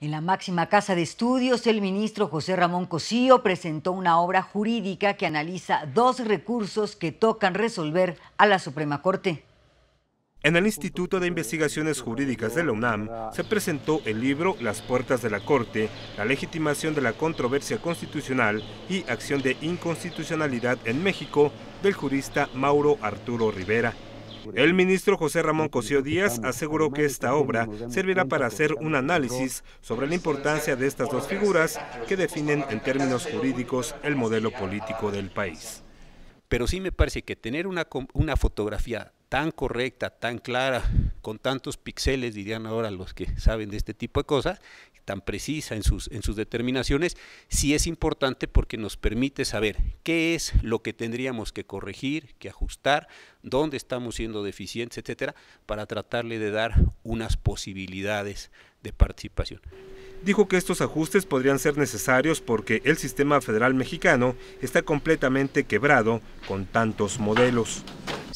En la máxima casa de estudios, el ministro José Ramón Cosío presentó una obra jurídica que analiza dos recursos que tocan resolver a la Suprema Corte. En el Instituto de Investigaciones Jurídicas de la UNAM se presentó el libro Las Puertas de la Corte, la legitimación de la controversia constitucional y acción de inconstitucionalidad en México del jurista Mauro Arturo Rivera. El ministro José Ramón Cosío Díaz aseguró que esta obra servirá para hacer un análisis sobre la importancia de estas dos figuras que definen en términos jurídicos el modelo político del país. Pero sí me parece que tener una, una fotografía tan correcta, tan clara, con tantos píxeles, dirían ahora los que saben de este tipo de cosas, tan precisa en sus, en sus determinaciones, sí es importante porque nos permite saber qué es lo que tendríamos que corregir, que ajustar, dónde estamos siendo deficientes, etcétera, para tratarle de dar unas posibilidades de participación. Dijo que estos ajustes podrían ser necesarios porque el sistema federal mexicano está completamente quebrado con tantos modelos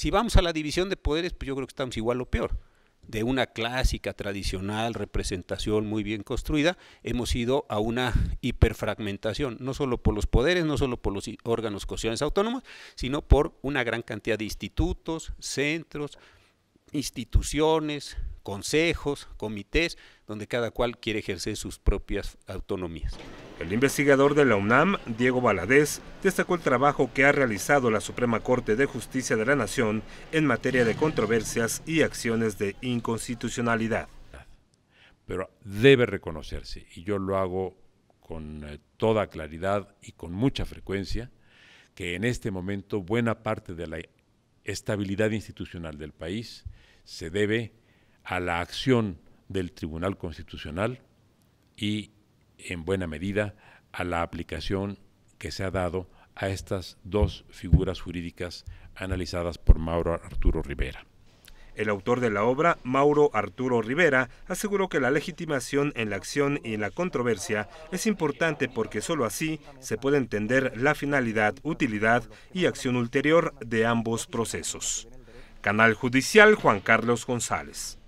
si vamos a la división de poderes, pues yo creo que estamos igual o peor. De una clásica, tradicional representación muy bien construida, hemos ido a una hiperfragmentación, no solo por los poderes, no solo por los órganos constitucionales autónomos, sino por una gran cantidad de institutos, centros, instituciones, consejos, comités, donde cada cual quiere ejercer sus propias autonomías. El investigador de la UNAM, Diego Baladés destacó el trabajo que ha realizado la Suprema Corte de Justicia de la Nación en materia de controversias y acciones de inconstitucionalidad. Pero debe reconocerse, y yo lo hago con eh, toda claridad y con mucha frecuencia, que en este momento buena parte de la estabilidad institucional del país se debe a la acción del Tribunal Constitucional y, en buena medida, a la aplicación que se ha dado a estas dos figuras jurídicas analizadas por Mauro Arturo Rivera. El autor de la obra, Mauro Arturo Rivera, aseguró que la legitimación en la acción y en la controversia es importante porque sólo así se puede entender la finalidad, utilidad y acción ulterior de ambos procesos. Canal Judicial Juan Carlos González.